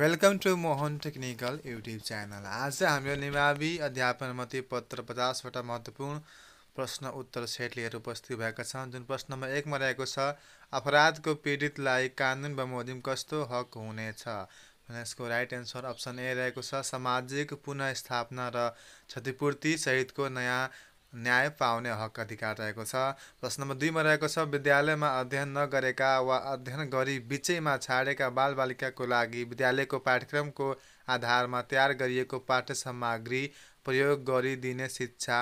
welcome to Mohan technical YouTube channel आज हाम्रो निमावी अध्यापनमध्ये पत्र पचासवटा महत्त्वपूर्ण प्रश्न उत्तर सेट लिएर उपस्थित भएका छन् जुन प्रश्नमा एकमा रहेको छ अपराधको पीडितलाई कानुन बमोजिम कस्तो हक हुनेछ भने यसको राइट एन्सर अप्सन ए रहेको छ सामाजिक पुनस्थापना र क्षतिपूर्ति सहितको नयाँ न्याय पाउने हक अधिकार रहेको छ प्रश्न नम्बर दुईमा रहेको छ विद्यालयमा अध्ययन नगरेका वा अध्ययन गरी बिचैमा छाडेका बालबालिकाको लागि विद्यालयको पाठ्यक्रमको आधारमा तयार गरिएको पाठ्य सामग्री प्रयोग गरिदिने शिक्षा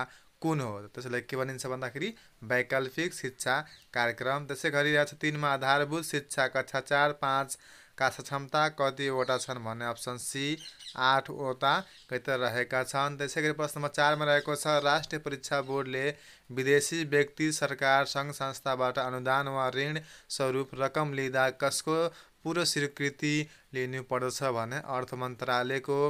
कुन हो त्यसैलाई के भनिन्छ भन्दाखेरि वैकल्पिक शिक्षा कार्यक्रम त्यसै गरी रहेछ तिनमा आधारभूत शिक्षा कक्षा चार पाँच कासा क्षमता कतिवटा छन् भन्ने अप्सन सी आठवटा गत रहेका छन् त्यसै गरी प्रश्न नम्बर चारमा रहेको छ राष्ट्रिय परीक्षा बोर्डले विदेशी व्यक्ति सरकार सङ्घ संस्थाबाट अनुदान वा ऋण स्वरूप रकम लिँदा कसको पूर्व स्वीकृति लिनु पर्दछ भने अर्थ मन्त्रालयको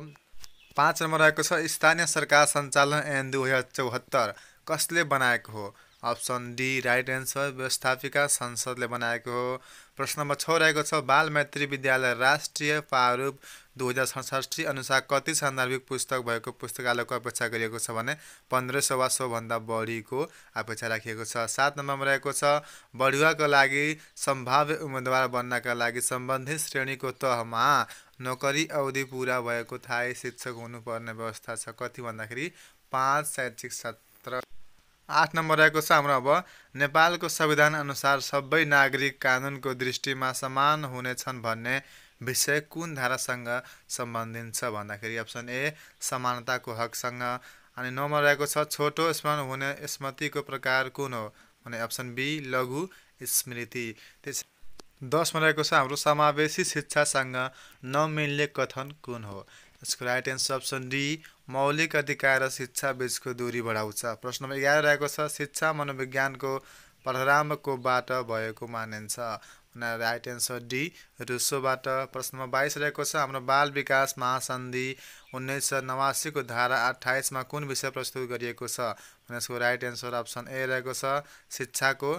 पाँच नम्बर रहेको छ स्थानीय सरकार सञ्चालन एन दुई हजार चौहत्तर कसले बनाएको हो अप्सन डी राइट एन्सर व्यवस्थापिका संसदले बनाएको हो प्रश्न नम्बर छ रहेको छ बाल मैत्री विद्यालय राष्ट्रिय प्रारूप दुई हजार सडसठी अनुसार कति सान्दर्भिक पुस्तक भएको पुस्तकालयको अपेक्षा गरिएको छ भने पन्ध्र सौ वा सौभन्दा बढीको अपेक्षा राखिएको छ सात नम्बरमा रहेको छ बढुवाको लागि सम्भाव्य उम्मेदवार बन्नका लागि सम्बन्धित श्रेणीको तहमा नोकरी अवधि पुरा भएको थाहै शिक्षक हुनुपर्ने व्यवस्था छ कति भन्दाखेरि पाँच शैक्षिक सत्र आठ नम्बर रहेको छ हाम्रो अब नेपालको संविधान अनुसार सबै नागरिक कानुनको दृष्टिमा समान हुनेछन् भन्ने विषय कुन धारासँग सम्बन्धित छ भन्दाखेरि अप्सन ए समानताको हकसँग अनि नम्बर रहेको छ छोटो स्मरण हुने स्मृतिको प्रकार कुन हो भने अप्सन बी लघु स्मृति त्यस दसमा रहेको छ हाम्रो समावेशी शिक्षासँग नमिल्ने कथन कुन हो यसको राइट एन्सर अप्सन डी मौलिक अधिकार र शिक्षा बिचको दूरी बढाउँछ प्रश्न नम्बर एघार रहेको छ शिक्षा मनोविज्ञानको प्रारम्भकोबाट भएको मानिन्छ राइट एन्सर डी रुसोबाट प्रश्न नम्बर बाइस रहेको छ हाम्रो बाल विकास महासन्धि उन्नाइस सय नवासीको धारा अठाइसमा कुन विषय प्रस्तुत गरिएको छ यसको राइट एन्सर अप्सन ए रहेको छ शिक्षाको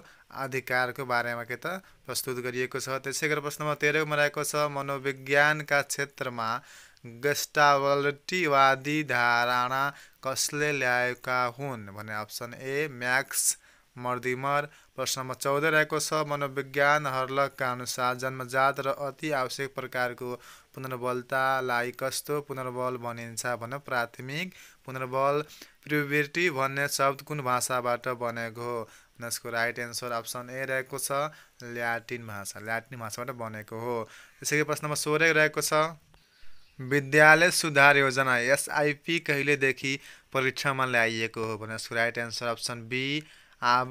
अधिकारको बारेमा के त प्रस्तुत गरिएको छ त्यसै गरेर प्रश्न नम्बर तेह्रमा रहेको छ मनोविज्ञानका क्षेत्रमा गेस्टावल्टीवादी धारणा कसले ल्याएका हुन् भने अप्सन ए म्याक्स मर्दिमर प्रश्न नम्बर चौध रहेको छ मनोविज्ञानहरूका अनुसार जन्मजात र अति आवश्यक प्रकारको पुनर्बलतालाई कस्तो पुनर्बल भनिन्छ भने प्राथमिक पुनर्बल प्रिभिटी भन्ने शब्द कुन भाषाबाट बनेको हो यसको राइट एन्सर अप्सन ए रहेको छ ल्याटिन भाषा ल्याटिन भाषाबाट बनेको हो त्यसै प्रश्न नम्बर सोह्र रहेको छ विद्यालय सुधार योजना एसआइपी कहिलेदेखि परीक्षामा ल्याइएको हो भने राइट एन्सर अप्सन बी अब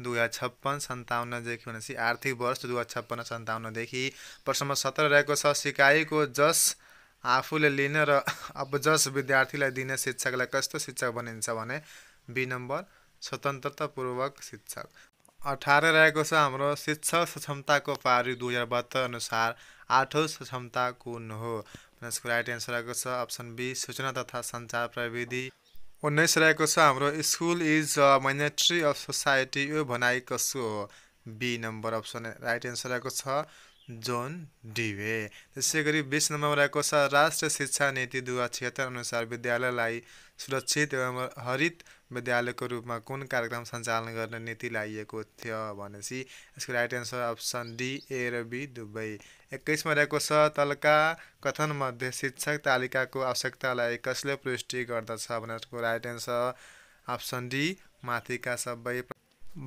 दुई हजार छप्पन्न सन्ताउन्नदेखि भनेपछि आर्थिक वर्ष दुई हजार छप्पन्न सन्ताउन्नदेखि प्रश्नमा सत्र रहेको छ सिकाइको जस आफूले लिने र अब जस विद्यार्थीलाई दिने शिक्षकलाई कस्तो शिक्षक बनिन्छ भने बी नम्बर स्वतन्त्रतापूर्वक शिक्षक अठार रहेको छ हाम्रो शिक्षक सक्षमताको पारि दुई हजार बहत्तर अनुसार आठौँ क्षमता कुन हो यसको राइट एन्सर रहेको छ अप्सन बी सूचना तथा सञ्चार प्रविधि उन्नाइस रहेको छ हाम्रो स्कुल इज अ माइनेट्री अफ सोसाइटी यो भनाइ कसो हो B number option right answer रहेको छ जोन डिवे त्यसै गरी बिस नम्बरमा रहेको छ राष्ट्रिय शिक्षा नीति दुई हजार छिहत्तर अनुसार विद्यालयलाई सुरक्षित एवं हरित विद्यालयको रूपमा कुन कार्यक्रम सञ्चालन गर्ने नीति लाइएको थियो भनेपछि यसको right answer option D A र बी दुबई एक्काइसमा रहेको छ तलका कथनमध्ये शिक्षक तालिकाको आवश्यकतालाई कसले पुष्टि गर्दछ भने यसको राइट एन्सर अप्सन डी माथिका सबै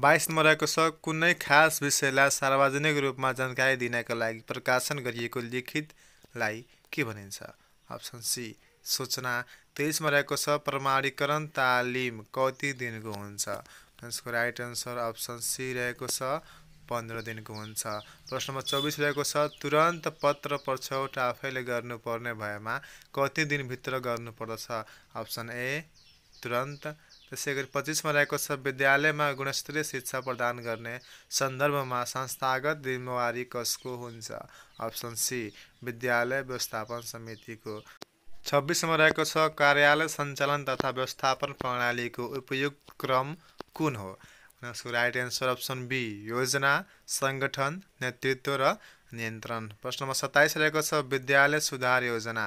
बाइसमा रहेको छ कुनै खास विषयलाई सार्वजनिक रूपमा जानकारी दिनको लागि प्रकाशन गरिएको लिखितलाई के भनिन्छ अप्सन सी सूचना तेइसमा रहेको छ प्रमाणीकरण तालिम कति दिनको हुन्छ यसको राइट आन्सर अप्सन सी रहेको छ पन्ध्र दिनको हुन्छ प्रश्न नम्बर चौबिस रहेको छ तुरन्त पत्र पछौट आफैले गर्नुपर्ने भएमा कति दिनभित्र गर्नुपर्दछ अप्सन ए तुरन्त त्यसै गरी पच्चिसमा रहेको छ विद्यालयमा गुणस्तरीय शिक्षा प्रदान गर्ने सन्दर्भमा संस्थागत जिम्मेवारी कसको हुन्छ अप्सन सी विद्यालय व्यवस्थापन समितिको छब्बिसमा रहेको छ कार्यालय सञ्चालन तथा व्यवस्थापन प्रणालीको उपयोग क्रम कुन हो यसको राइट एन्सर अप्सन बी योजना सङ्गठन नेतृत्व र नियन्त्रण प्रश्न नम्बर सत्ताइस रहेको छ विद्यालय सुधार योजना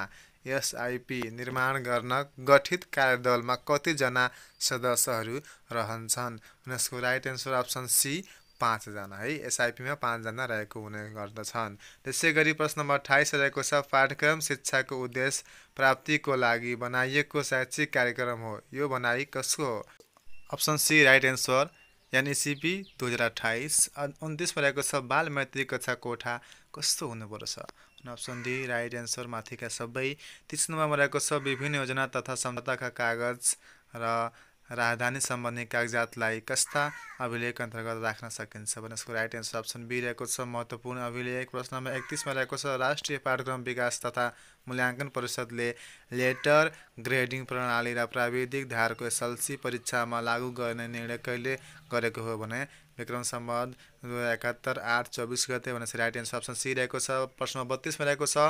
एसआइपी निर्माण गर्न गठित कार्यदलमा कतिजना सदस्यहरू रहन्छन् यसको राइट एन्सर अप्सन सी पाँचजना है एसआइपीमा पाँचजना रहेको हुने गर्दछन् त्यसै गरी प्रश्न नम्बर अठाइस रहेको छ पाठ्यक्रम शिक्षाको उद्देश्य प्राप्तिको लागि बनाइएको शैक्षिक कार्यक्रम हो यो बनाई कसको हो अप्सन सी राइट एन्सर एनएसिपी दुई हजार अठाइस उन्तिसमा रहेको छ बाल मैत्री कक्षा कोठा कस्तो हुनुपर्छ अप्सन डी राइट एन्सर माथिका सबै तिस नम्बरमा रहेको छ विभिन्न योजना तथा सम्झौताका कागज र राजधानी सम्बन्धी कागजातलाई कस्ता अभिलेख अन्तर्गत राख्न सकिन्छ भने यसको राइट एन्सर अप्सन बी रहेको छ महत्त्वपूर्ण अभिलेख प्रश्न नम्बर एकतिसमा रहेको छ राष्ट्रिय पाठ्यक्रम विकास तथा मूल्याङ्कन परिषदले लेटर ग्रेडिङ प्रणाली र प्राविधिक धारको एसएलसी परीक्षामा लागू गर्ने निर्णय कहिले गरेको हो भने विक्रम सम्बन्ध दुई हजार एकात्तर आठ चौबिस गते भने राइट एन्सर अप्सन सी रहेको छ प्रश्न बत्तिसमा रहेको छ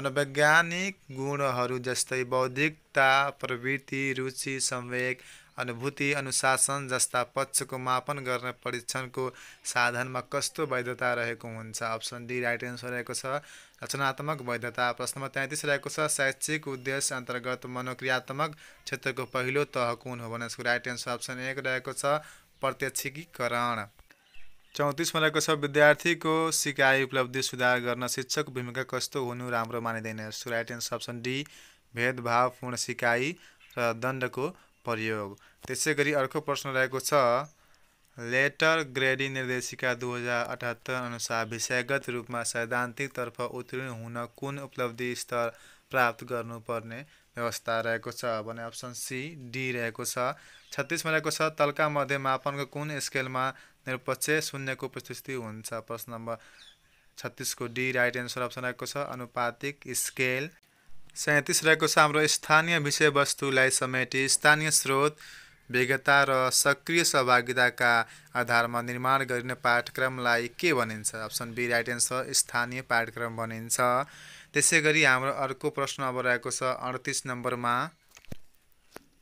मनोवैज्ञानिक गुणहरू जस्तै बौद्धिकता प्रवृत्ति रुचि संवेग अनुभूति अनुशासन जस्ता पक्षको मापन गर्ने परीक्षणको साधनमा कस्तो वैधता रहेको हुन्छ अप्सन डी राइट एन्सर रहेको छ रचनात्मक वैधता प्रश्नमा तेत्तिस रहेको छ शैक्षिक उद्देश्य अन्तर्गत मनोक्रियात्मक क्षेत्रको पहिलो तह कुन हो भने यसको राइट एन्सर अप्सन एक रहेको छ प्रत्यक्षीकरण चौतिसमा रहेको छ विद्यार्थीको सिकाइ उपलब्धि सुधार गर्न शिक्षक भूमिका कस्तो हुनु राम्रो मानिँदैन यसको राइट एन्सर अप्सन डी भेदभावपूर्ण सिकाइ र दण्डको प्रयोग त्यसै गरी अर्को प्रश्न रहेको छ लेटर ग्रेडी निर्देशिका दुई हजार अठहत्तर अनुसार विषयगत रूपमा सैद्धान्तिकतर्फ उत्तीर्ण हुन कुन उपलब्धि स्तर प्राप्त गर्नुपर्ने व्यवस्था रहेको छ भने अप्सन सी डी रहेको छ छत्तिसमा रहेको छ तल्का मध्य मापनको कुन स्केलमा निरपक्ष शून्यको उपस्थिति हुन्छ प्रश्न नम्बर छत्तिसको डी राइट एन्सर अप्सन रहेको छ अनुपातिक स्केल सैँतिस रहेको छ हाम्रो स्थानीय विषयवस्तुलाई समेटी स्थानीय स्रोत विज्ञता र सक्रिय सहभागिताका आधारमा निर्माण गरिने पाठ्यक्रमलाई के भनिन्छ अप्सन बी राइट एन्सर स्थानीय पाठ्यक्रम भनिन्छ त्यसै गरी हाम्रो अर्को प्रश्न अब रहेको छ अडतिस नम्बरमा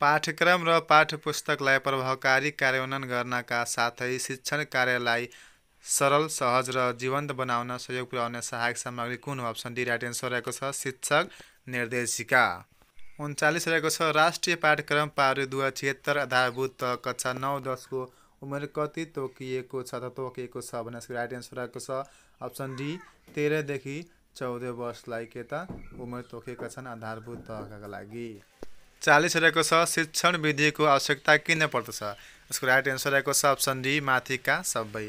पाठ्यक्रम र पाठ्यपुस्तकलाई प्रभावकारी कार्यान्वयन गर्नका साथै शिक्षण कार्यलाई सरल सहज र जीवन्त बनाउन सहयोग पुर्याउने सहायक सामग्री कुन हो अप्सन डी राइट एन्सर रहेको छ शिक्षक निर्देशिका उन्चालिस रहेको छ राष्ट्रिय पाठ्यक्रम पारु दुई छिहत्तर आधारभूत कक्षा नौ दसको उमेर कति तोकिएको छ त तोकिएको छ भने यसको राइट एन्सर रहेको छ अप्सन डी तेह्रदेखि चौध वर्षलाई के त उमेर तोकेका छन् आधारभूत तहका लागि चालिस रहेको छ शिक्षण विधिको आवश्यकता किन पर्दछ यसको राइट एन्सर रहेको छ अप्सन डी माथिका सबै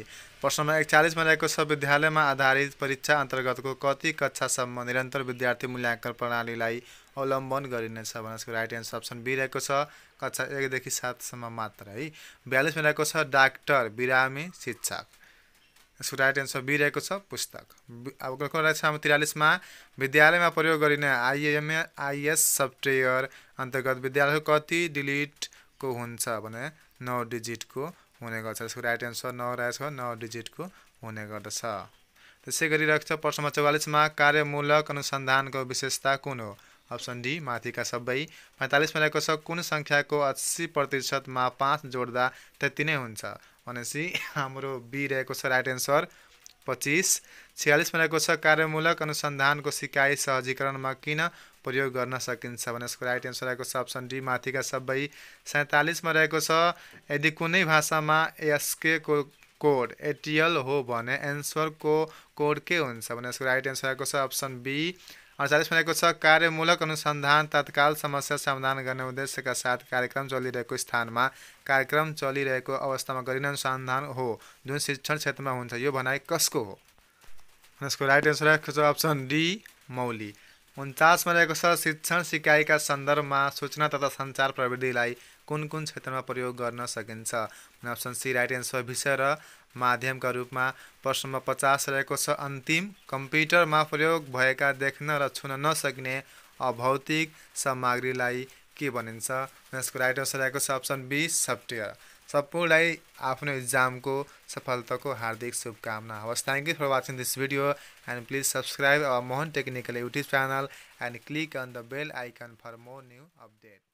प्रश्न नम्बर एकचालिसमा रहेको छ विद्यालयमा आधारित परीक्षा अन्तर्गतको कति कक्षासम्म निरन्तर विद्यार्थी मूल्याङ्कन प्रणालीलाई अवलम्बन गरिनेछ भने यसको राइट एन्सर अप्सन बी रहेको छ कक्षा एकदेखि सातसम्म मात्र है बयालिसमा रहेको छ डाक्टर बिरामी शिक्षक यसको राइट एन्सर बी रहेको छ पुस्तक अब कुरो रहेछ हाम्रो त्रियालिसमा विद्यालयमा प्रयोग गरिने आइएम आइएस सफ्टवेयर अन्तर्गत विद्यालय कति डिलिटको हुन्छ भने नौ डिजिटको हुने गर्छ यसको राइट एन्सर नौ रहेछ नौ डिजिटको हुने गर्दछ त्यसै गरी रहेको छ प्रश्नमा चौवालिसमा कार्यमूलक अनुसन्धानको विशेषता कुन हो अप्सन डी माथिका सबै पैँतालिसमा रहेको छ कुन सङ्ख्याको अस्सी प्रतिशतमा पाँच जोड्दा त्यति नै हुन्छ भनेपछि हाम्रो बी रहेको छ राइट एन्सर पच्चिस छ्यालिसमा रहेको छ कार्यमूलक अनुसन्धानको सिकाइ सहजीकरणमा किन प्रयोग गर्न सकिन्छ भने यसको राइट एन्सर रहेको छ अप्सन डी माथिका सबै सैँतालिसमा रहेको छ यदि कुनै भाषामा एसकेको कोड एटिएल हो भने एन्सरको कोड के हुन्छ भने यसको राइट एन्सर रहेको छ अप्सन बी अडचालिस भनेको छ कार्यमूलक अनुसन्धान तत्काल समस्या समाधान गर्ने उद्देश्यका साथ कार्यक्रम चलिरहेको स्थानमा कार्यक्रम चलिरहेको अवस्थामा गरिने अनुसन्धान हो जुन शिक्षण क्षेत्रमा हुन्छ यो भनाइ कसको हो यसको राइट एन्सर राखेको छ अप्सन डी मौली उन्चासमा रहेको छ शिक्षण सिकाइका सन्दर्भमा सूचना तथा सञ्चार प्रविधिलाई कुन कुन क्षेत्रमा प्रयोग गर्न सकिन्छ अप्सन सी राइट एन्सर विषय र माध्यमका रूपमा प्रश्नमा पचास रहेको छ अन्तिम कम्प्युटरमा प्रयोग भएका देख्न र छुन नसक्ने अभौतिक सामग्रीलाई के भनिन्छ यसको राइट एन्सर रहेको छ अप्सन बी सफ्टवेयर सबैलाई आफ्नो इक्जामको सफलताको हार्दिक शुभकामना हवस् thank you for watching this video and please subscribe our Mohan technical YouTube channel and click on the bell icon for more new update